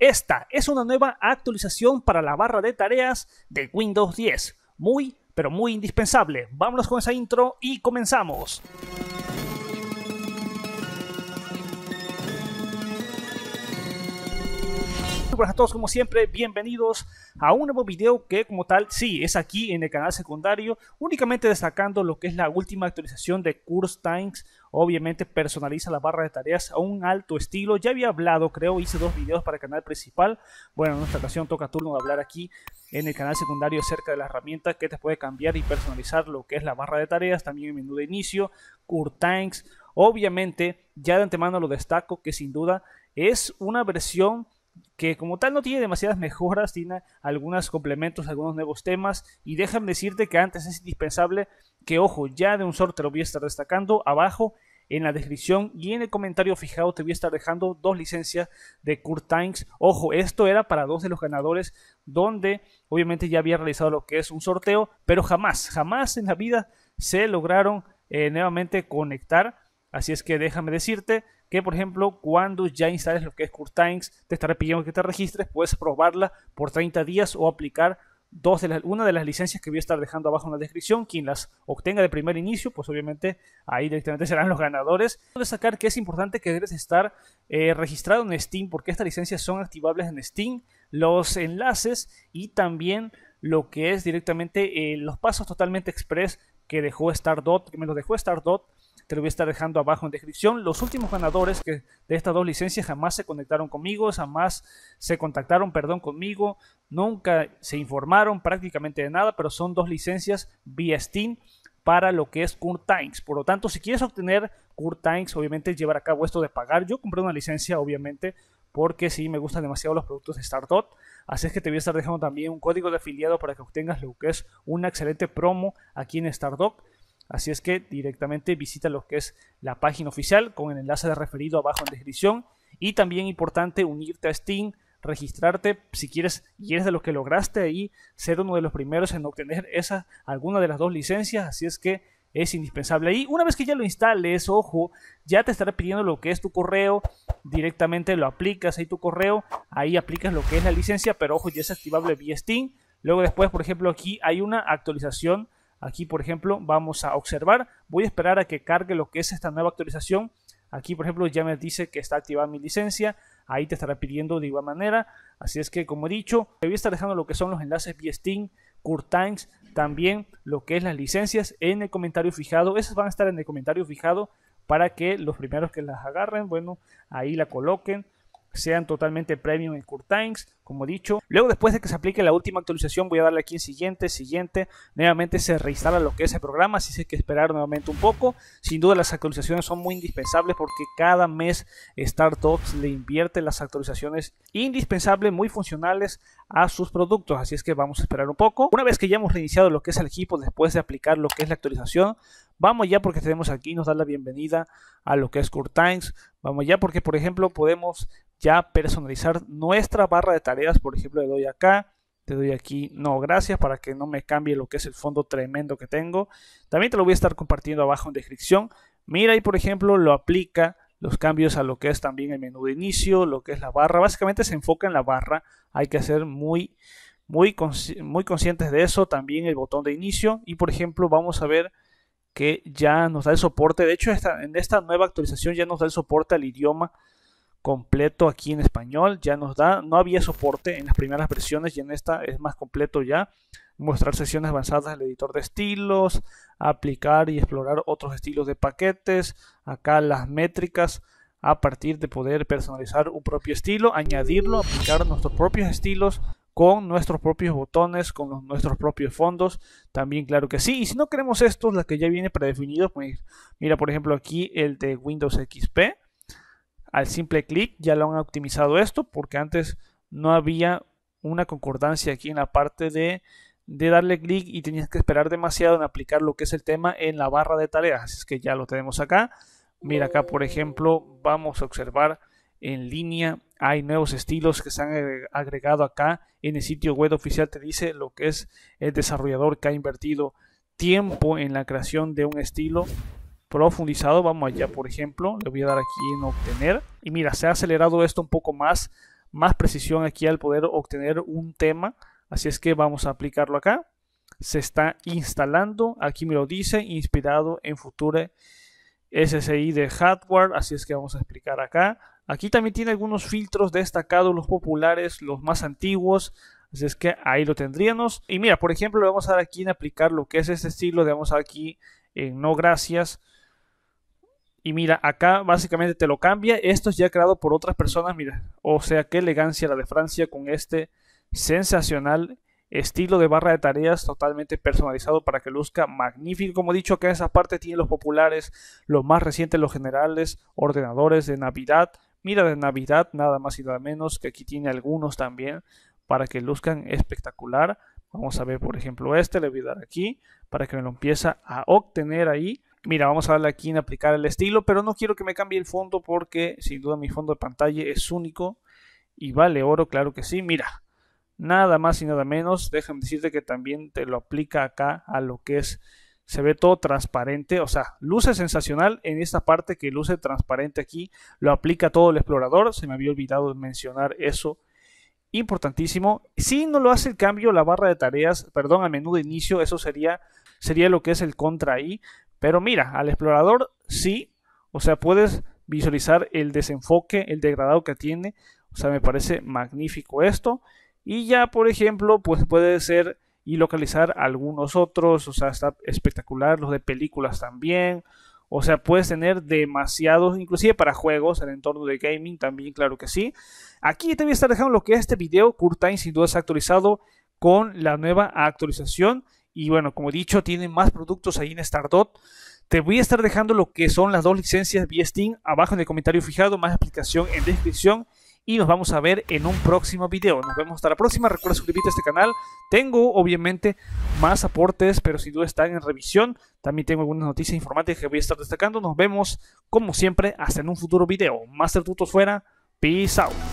Esta es una nueva actualización para la barra de tareas de Windows 10. Muy, pero muy indispensable. Vámonos con esa intro y comenzamos. buenas a todos como siempre, bienvenidos a un nuevo video que como tal, sí, es aquí en el canal secundario, únicamente destacando lo que es la última actualización de Curse Times, obviamente personaliza la barra de tareas a un alto estilo, ya había hablado creo, hice dos videos para el canal principal, bueno, en esta ocasión toca turno de hablar aquí en el canal secundario acerca de la herramienta que te puede cambiar y personalizar lo que es la barra de tareas, también el menú de inicio, Curse Times, obviamente ya de antemano lo destaco que sin duda es una versión que como tal no tiene demasiadas mejoras, tiene algunos complementos, algunos nuevos temas, y déjame decirte que antes es indispensable que, ojo, ya de un sorteo lo voy a estar destacando abajo en la descripción y en el comentario fijado te voy a estar dejando dos licencias de Kurt Tanks. Ojo, esto era para dos de los ganadores donde obviamente ya había realizado lo que es un sorteo, pero jamás, jamás en la vida se lograron eh, nuevamente conectar Así es que déjame decirte que, por ejemplo, cuando ya instales lo que es Times, te estaré pidiendo que te registres, puedes probarla por 30 días o aplicar dos de las, una de las licencias que voy a estar dejando abajo en la descripción. Quien las obtenga de primer inicio, pues obviamente ahí directamente serán los ganadores. Quiero sacar que es importante que debes estar eh, registrado en Steam porque estas licencias son activables en Steam, los enlaces y también lo que es directamente eh, los pasos totalmente express que dejó Stardot, que me los dejó Stardot te lo voy a estar dejando abajo en descripción. Los últimos ganadores que de estas dos licencias jamás se conectaron conmigo, jamás se contactaron, perdón, conmigo, nunca se informaron prácticamente de nada, pero son dos licencias vía Steam para lo que es Kurt Times. Por lo tanto, si quieres obtener Kurt Times, obviamente llevar a cabo esto de pagar. Yo compré una licencia, obviamente, porque sí me gustan demasiado los productos de Startup. Así es que te voy a estar dejando también un código de afiliado para que obtengas lo que es una excelente promo aquí en Startup. Así es que directamente visita lo que es la página oficial con el enlace de referido abajo en descripción. Y también importante unirte a Steam, registrarte si quieres y eres de los que lograste ahí ser uno de los primeros en obtener esa, alguna de las dos licencias. Así es que es indispensable. Y una vez que ya lo instales, ojo, ya te estará pidiendo lo que es tu correo, directamente lo aplicas ahí tu correo, ahí aplicas lo que es la licencia, pero ojo, ya es activable vía Steam. Luego después, por ejemplo, aquí hay una actualización Aquí, por ejemplo, vamos a observar. Voy a esperar a que cargue lo que es esta nueva actualización. Aquí, por ejemplo, ya me dice que está activada mi licencia. Ahí te estará pidiendo de igual manera. Así es que, como he dicho, te voy a estar dejando lo que son los enlaces vía Steam, también lo que es las licencias en el comentario fijado. Esas van a estar en el comentario fijado para que los primeros que las agarren, bueno, ahí la coloquen sean totalmente premium en times como dicho. Luego, después de que se aplique la última actualización, voy a darle aquí en siguiente, siguiente. Nuevamente se reinstala lo que es el programa, así que hay que esperar nuevamente un poco. Sin duda, las actualizaciones son muy indispensables porque cada mes Startups le invierte las actualizaciones indispensables, muy funcionales a sus productos. Así es que vamos a esperar un poco. Una vez que ya hemos reiniciado lo que es el equipo, después de aplicar lo que es la actualización, vamos ya porque tenemos aquí, nos da la bienvenida a lo que es times Vamos ya porque, por ejemplo, podemos ya personalizar nuestra barra de tareas. Por ejemplo, le doy acá, te doy aquí, no, gracias, para que no me cambie lo que es el fondo tremendo que tengo. También te lo voy a estar compartiendo abajo en descripción. Mira y por ejemplo, lo aplica los cambios a lo que es también el menú de inicio, lo que es la barra. Básicamente se enfoca en la barra. Hay que ser muy, muy, muy conscientes de eso. También el botón de inicio. Y por ejemplo, vamos a ver que ya nos da el soporte. De hecho, en esta nueva actualización ya nos da el soporte al idioma completo aquí en español, ya nos da, no había soporte en las primeras versiones y en esta es más completo ya, mostrar sesiones avanzadas el editor de estilos, aplicar y explorar otros estilos de paquetes, acá las métricas a partir de poder personalizar un propio estilo, añadirlo, aplicar nuestros propios estilos con nuestros propios botones, con nuestros propios fondos, también claro que sí. Y si no queremos estos, la que ya viene predefinido, pues mira por ejemplo aquí el de Windows XP, al simple clic ya lo han optimizado esto porque antes no había una concordancia aquí en la parte de, darle clic y tenías que esperar demasiado en aplicar lo que es el tema en la barra de tareas. Así es que ya lo tenemos acá. Mira acá, por ejemplo, vamos a observar en línea. Hay nuevos estilos que se han agregado acá en el sitio web oficial. Te dice lo que es el desarrollador que ha invertido tiempo en la creación de un estilo profundizado. Vamos allá, por ejemplo, le voy a dar aquí en obtener. Y mira, se ha acelerado esto un poco más, más precisión aquí al poder obtener un tema. Así es que vamos a aplicarlo acá. Se está instalando, aquí me lo dice, inspirado en Future SSI de hardware. Así es que vamos a explicar acá. Aquí también tiene algunos filtros destacados, los populares, los más antiguos. Así es que ahí lo tendríamos. Y mira, por ejemplo, le vamos a dar aquí en aplicar lo que es este estilo. Le vamos aquí en no gracias. Y mira, acá básicamente te lo cambia. Esto es ya creado por otras personas, mira. O sea, qué elegancia la de Francia con este sensacional estilo de barra de tareas totalmente personalizado para que luzca magnífico. Como he dicho, acá en esa parte tiene los populares, los más recientes, los generales, ordenadores de Navidad. Mira, de Navidad, nada más y nada menos, que aquí tiene algunos también para que luzcan espectacular. Vamos a ver, por ejemplo, este, le voy a dar aquí para que me lo empiece a obtener ahí Mira, vamos a darle aquí en aplicar el estilo, pero no quiero que me cambie el fondo porque sin duda mi fondo de pantalla es único y vale oro, claro que sí. Mira, nada más y nada menos. Déjame decirte que también te lo aplica acá a lo que es, se ve todo transparente, o sea, luce sensacional en esta parte que luce transparente aquí, lo aplica todo el explorador, se me había olvidado mencionar eso. Importantísimo, si no lo hace el cambio, la barra de tareas, perdón, a menú de inicio, eso sería, sería lo que es el contra ahí, pero mira, al explorador sí, o sea, puedes visualizar el desenfoque, el degradado que tiene, o sea, me parece magnífico esto. Y ya, por ejemplo, pues puede ser y localizar algunos otros, o sea, está espectacular, los de películas también. O sea, puedes tener demasiados, inclusive para juegos, el entorno de gaming también, claro que sí. Aquí te voy a estar dejando lo que es este video. Curtain sin duda se ha actualizado con la nueva actualización y bueno, como he dicho, tienen más productos ahí en Stardot. Te voy a estar dejando lo que son las dos licencias vía abajo en el comentario fijado, más aplicación en descripción. Y nos vamos a ver en un próximo video. Nos vemos hasta la próxima. Recuerda suscribirte a este canal. Tengo obviamente más aportes, pero si duda están en revisión. También tengo algunas noticias informáticas que voy a estar destacando. Nos vemos como siempre hasta en un futuro video. Master Tutos fuera. Peace out.